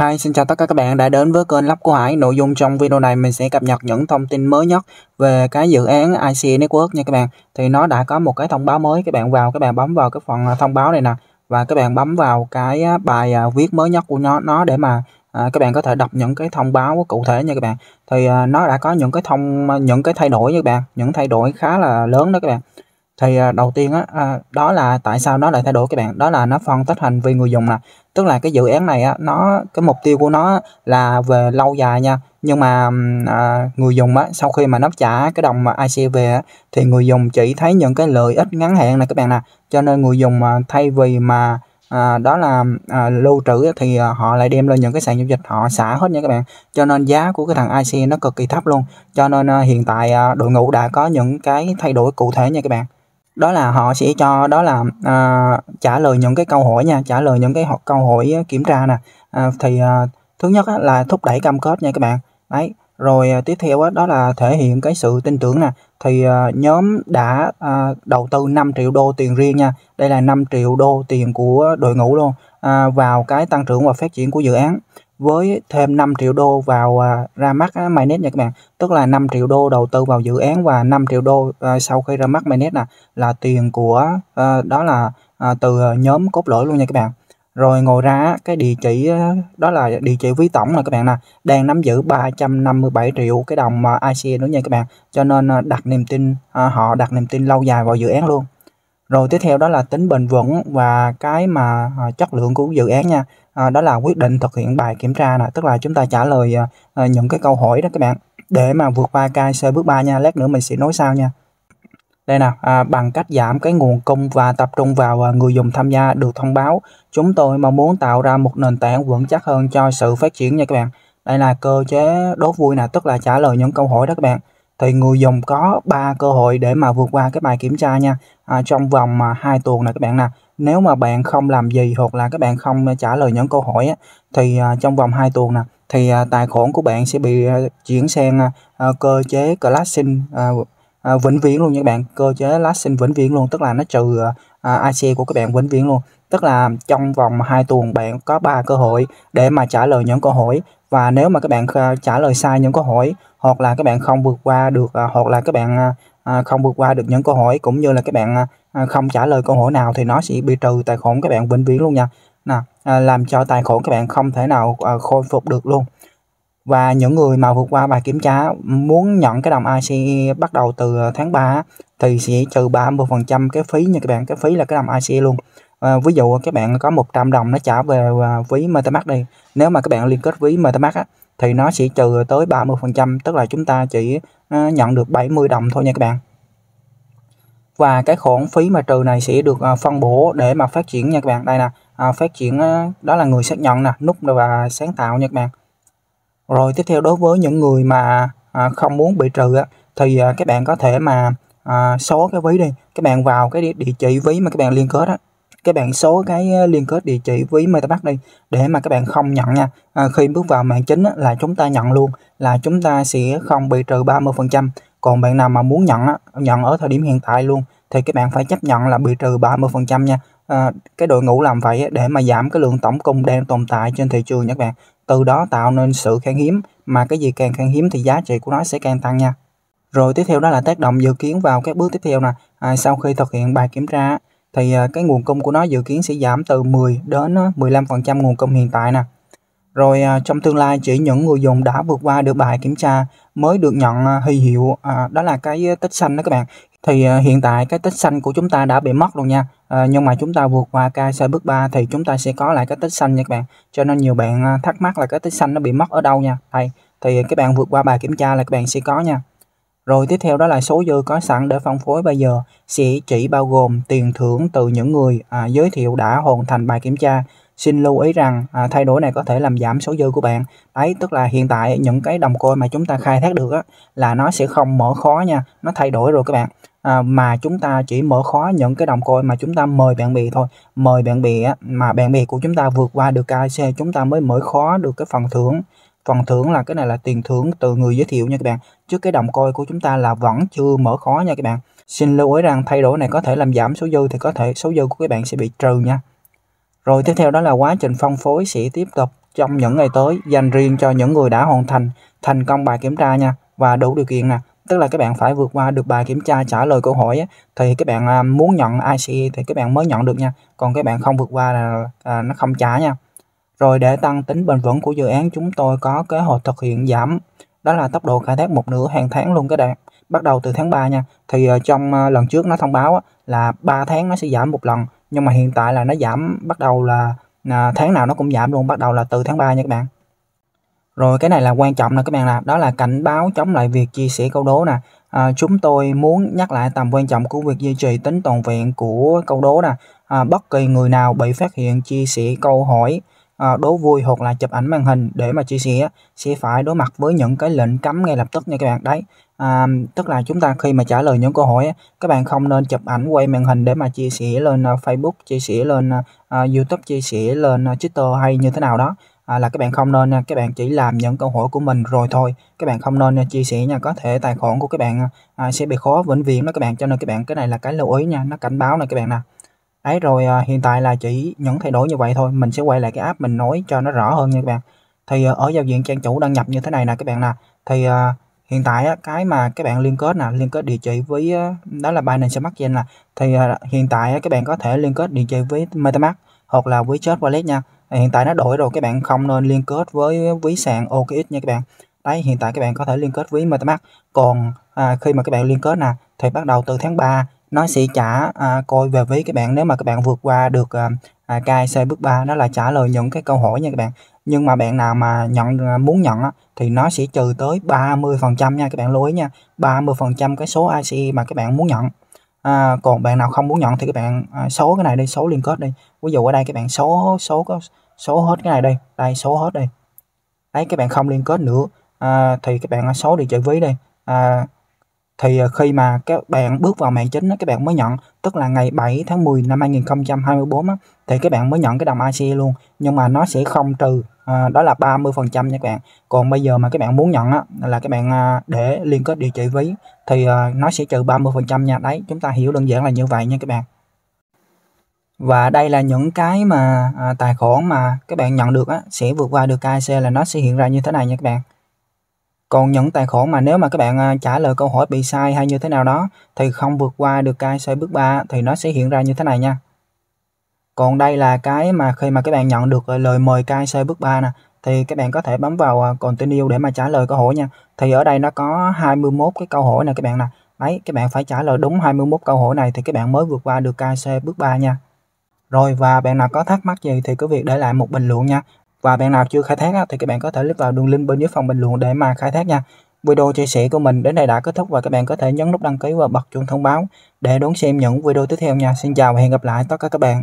Hi, xin chào tất cả các bạn đã đến với kênh lắp của Hải. Nội dung trong video này mình sẽ cập nhật những thông tin mới nhất về cái dự án IC e Network nha các bạn. Thì nó đã có một cái thông báo mới, các bạn vào các bạn bấm vào cái phần à, thông báo này nè và các bạn bấm vào cái à, bài à, viết mới nhất của nó nó để mà à, các bạn có thể đọc những cái thông báo cụ thể nha các bạn. Thì à, nó đã có những cái thông những cái thay đổi nha các bạn, những thay đổi khá là lớn đó các bạn thì à, đầu tiên á à, đó là tại sao nó lại thay đổi các bạn đó là nó phân tích hành vi người dùng nè tức là cái dự án này á nó cái mục tiêu của nó là về lâu dài nha nhưng mà à, người dùng á sau khi mà nó trả cái đồng mà IC về á, thì người dùng chỉ thấy những cái lợi ích ngắn hạn này các bạn nè cho nên người dùng à, thay vì mà à, đó là à, lưu trữ thì à, họ lại đem lên những cái sàn giao dịch họ xả hết nha các bạn cho nên giá của cái thằng IC nó cực kỳ thấp luôn cho nên à, hiện tại à, đội ngũ đã có những cái thay đổi cụ thể nha các bạn đó là họ sẽ cho đó là à, trả lời những cái câu hỏi nha trả lời những cái câu hỏi à, kiểm tra nè à, thì à, thứ nhất á, là thúc đẩy cam kết nha các bạn đấy rồi à, tiếp theo á, đó là thể hiện cái sự tin tưởng nè thì à, nhóm đã à, đầu tư 5 triệu đô tiền riêng nha đây là 5 triệu đô tiền của đội ngũ luôn à, vào cái tăng trưởng và phát triển của dự án với thêm 5 triệu đô vào à, ra mắt á, à, mainnet nha các bạn tức là 5 triệu đô đầu tư vào dự án và 5 triệu đô à, sau khi ra mắt mainnet nè là tiền của à, đó là à, từ nhóm cốt lõi luôn nha các bạn rồi ngồi ra cái địa chỉ đó là địa chỉ ví tổng là các bạn nè đang nắm giữ 357 triệu cái đồng à, ICA e nữa nha các bạn cho nên à, đặt niềm tin họ đặt niềm tin lâu dài vào dự án luôn rồi tiếp theo đó là tính bền vững và cái mà chất lượng của dự án nha à, đó là quyết định thực hiện bài kiểm tra này tức là chúng ta trả lời à, à, những cái câu hỏi đó các bạn để mà vượt qua KC bước 3 nha lát nữa mình sẽ nói sau nha đây nào à, bằng cách giảm cái nguồn cung và tập trung vào à, người dùng tham gia được thông báo chúng tôi mà muốn tạo ra một nền tảng vững chắc hơn cho sự phát triển nha các bạn đây là cơ chế đốt vui nè tức là trả lời những câu hỏi đó các bạn thì người dùng có 3 cơ hội để mà vượt qua cái bài kiểm tra nha à, trong vòng à, 2 tuần nè các bạn nè nếu mà bạn không làm gì hoặc là các bạn không ờ, trả lời những câu hỏi á, thì ờ, trong vòng 2 tuần nè thì ờ, tài khoản của bạn sẽ bị chuyển sang cơ chế classing à, vĩnh viễn luôn các bạn cơ chế lasting vĩnh viễn luôn tức là nó trừ à, IC của các bạn vĩnh viễn luôn tức là trong vòng 2 tuần bạn có 3 cơ hội để mà trả lời những câu hỏi và nếu mà các bạn trả lời sai những câu hỏi hoặc là các bạn không vượt qua được à, hoặc là các bạn À, không vượt qua được những câu hỏi cũng như là các bạn à, à, không trả lời câu hỏi nào thì nó sẽ bị trừ tài khoản các bạn vĩnh viễn luôn nha nào làm cho tài khoản các bạn không thể nào khôi phục được luôn và những người mà vượt qua bài kiểm tra muốn nhận cái đồng IC e bắt đầu từ tháng 3 thì sẽ trừ 30% cái phí nha các bạn cái phí là cái đồng IC e luôn à, ví dụ các bạn có 100 đồng nó trả về ví MetaMask đi nếu mà các bạn liên kết ví MetaMask á, thì nó sẽ trừ tới 30% tức là chúng ta chỉ Ờ, nhận được 70 đồng thôi nha các bạn và cái khoản phí mà trừ này sẽ được ờ, phân bổ để mà phát triển nha các bạn đây nè ờ, phát triển đó là người xác nhận nè nút và sáng tạo nha các bạn rồi tiếp theo đối với những người mà không muốn bị trừ thì các bạn có thể mà à, xóa cái ví đi các bạn vào cái địa, địa chỉ ví mà các bạn liên kết á, các bạn số cái ờ, liên kết địa chỉ với MetaMask đi để mà các bạn không nhận nha à, khi bước vào mạng chính á, là chúng ta nhận luôn là chúng ta sẽ không bị trừ 30% còn bạn nào mà muốn nhận á, nhận ở thời điểm hiện tại luôn thì các bạn phải chấp nhận là bị trừ 30% nha à, cái đội ngũ làm vậy á, để mà giảm cái lượng tổng cung đang tồn tại trên thị trường nha các bạn từ đó tạo nên sự khan hiếm mà cái gì càng khan hiếm thì giá trị của nó sẽ càng tăng nha rồi tiếp theo đó là tác động dự kiến vào các bước tiếp theo nè à, sau khi thực hiện bài kiểm tra thì à, cái nguồn cung của nó dự kiến sẽ giảm từ 10 đến 15% à, nguồn cung hiện tại nè. Rồi à, trong tương lai chỉ những người dùng đã vượt qua được bài kiểm tra mới được nhận huy hiệu à, đó là cái tích xanh đó các bạn. Thì hiện tại cái tích xanh của chúng ta đã bị mất rồi nha. À, nhưng mà chúng ta vượt qua KC bước 3 thì chúng ta sẽ có lại cái tích xanh nha các bạn. Cho nên nhiều bạn thắc mắc là cái tích xanh nó bị mất ở đâu nha. Thầy thì các bạn vượt qua bài kiểm tra là các bạn sẽ có nha. Rồi tiếp theo đó là số dư có sẵn để phân phối bây giờ sẽ chỉ bao gồm tiền thưởng từ những người à, giới thiệu đã hoàn thành bài kiểm tra. Xin lưu ý rằng à, thay đổi này có thể làm giảm số dư của bạn. Đấy, tức là hiện tại những cái đồng coin mà chúng ta khai thác được á, là nó sẽ không mở khó nha. Nó thay đổi rồi các bạn. À, mà chúng ta chỉ mở khó những cái đồng coin mà chúng ta mời bạn bè thôi. Mời bạn bè á, mà bạn bè của chúng ta vượt qua được KC chúng ta mới mở khó được cái phần thưởng phần thưởng là cái này là tiền thưởng từ người giới thiệu nha các bạn chứ cái đồng coi của chúng ta là vẫn chưa mở khó nha các bạn xin lưu ý rằng thay đổi này có thể làm giảm số dư thì có thể số dư của các bạn sẽ bị trừ nha rồi tiếp theo đó là quá trình phân phối sẽ tiếp tục trong những ngày tới dành riêng cho những người đã hoàn thành thành công bài kiểm tra nha và đủ điều kiện nè tức là các bạn phải vượt qua được bài kiểm tra trả lời câu hỏi ấy, thì các bạn à, muốn nhận ic thì các bạn mới nhận được nha còn các bạn không vượt qua là à, nó không trả nha rồi để tăng tính bền vững của dự án chúng tôi có kế hoạch thực hiện giảm đó là tốc độ khai thác một nửa hàng tháng luôn các bạn bắt đầu từ tháng 3 nha thì ờ, trong ờ, lần trước nó thông báo là 3 tháng nó sẽ giảm một lần nhưng mà hiện tại là nó giảm bắt đầu là à, tháng nào nó cũng giảm luôn bắt đầu là từ tháng 3 nha các bạn rồi cái này là quan trọng nè các bạn nè đó là cảnh báo chống lại việc chia sẻ câu đố nè à, chúng tôi muốn nhắc lại tầm quan trọng của việc duy trì tính toàn vẹn của câu đố nè à, bất kỳ người nào bị phát hiện chia sẻ câu hỏi Ờ, đố vui hoặc là chụp ảnh màn hình để mà chia sẻ sẽ phải đối mặt với những cái lệnh cấm ngay lập tức nha các bạn đấy à, tức là chúng ta khi mà trả lời những câu hỏi các bạn không nên chụp ảnh quay màn hình để mà chia sẻ lên ờ, Facebook chia sẻ lên ờ, YouTube chia sẻ lên Twitter hay như thế nào đó à, là các bạn không nên nha các bạn chỉ làm những câu hỏi của mình rồi thôi các bạn không nên chia sẻ nha có thể tài khoản của các bạn à, sẽ bị khó vĩnh viễn đó các bạn cho nên các bạn cái này là cái lưu ý nha nó cảnh báo này các bạn nè ấy rồi à, hiện tại là chỉ những thay đổi như vậy thôi mình sẽ quay lại cái app mình nói cho nó rõ hơn nha các bạn thì à, ở giao diện trang chủ đăng nhập như thế này nè các bạn nè thì à, hiện tại á, cái mà các bạn liên kết nè liên kết địa chỉ với đó là Binance Smart Chain là thì à, hiện tại á, các bạn có thể liên kết địa chỉ với MetaMask hoặc là với Chat Wallet nha à, hiện tại nó đổi rồi các bạn không nên liên kết với ví sàn OKX nha các bạn đấy hiện tại các bạn có thể liên kết với MetaMask còn à, khi mà các bạn liên kết nè thì bắt đầu từ tháng 3 nó sẽ trả à, coi về với các bạn nếu mà các bạn vượt qua được à, KIC à, bước 3 đó là trả lời những cái câu hỏi nha các bạn nhưng mà bạn nào mà nhận à, muốn nhận á, thì nó sẽ trừ tới 30% nha các bạn lưu ý nha 30% cái số ICE mà các bạn muốn nhận à, còn bạn nào không muốn nhận thì các bạn à, số cái này đi số liên kết đi ví dụ ở đây các bạn số số có số hết cái này đây đây số hết đây đấy các bạn không liên kết nữa à, thì các bạn à, số đi chỉ ví đây à, thì à, khi mà các bạn bước vào mạng chính các bạn mới nhận tức là ngày 7 tháng 10 năm 2024 á, thì các bạn mới nhận cái đồng ICE luôn nhưng mà nó sẽ không trừ à, đó là 30 phần trăm nha các bạn còn bây giờ mà các bạn muốn nhận là các bạn à, để liên kết địa chỉ ví thì nó sẽ trừ 30 phần trăm nha đấy chúng ta hiểu đơn giản là như vậy nha các bạn và đây là những cái mà à, tài khoản mà các bạn nhận được á, sẽ vượt qua được KIC e là nó sẽ hiện ra như thế này nha các bạn còn những tài khoản mà nếu mà các bạn à, trả lời câu hỏi bị sai hay như thế nào đó thì không vượt qua được cái xoay bước 3 thì nó sẽ hiện ra như thế này nha. Còn đây là cái mà khi mà các bạn nhận được à, lời mời cai xoay bước 3 nè thì các bạn có thể bấm vào à, continue để mà trả lời câu hỏi nha. Thì ở đây nó có 21 cái câu hỏi nè các bạn nè. Đấy, các bạn phải trả lời đúng 21 câu hỏi này thì các bạn mới vượt qua được KC bước 3 nha. Rồi và bạn nào có thắc mắc gì thì cứ việc để lại một bình luận nha và bạn nào chưa khai thác á, thì các bạn có thể click vào đường link bên dưới phần bình luận để mà khai thác nha video chia sẻ của mình đến đây đã kết thúc và các bạn có thể nhấn nút đăng ký và bật chuông thông báo để đón xem những video tiếp theo nha xin chào và hẹn gặp lại tất cả các bạn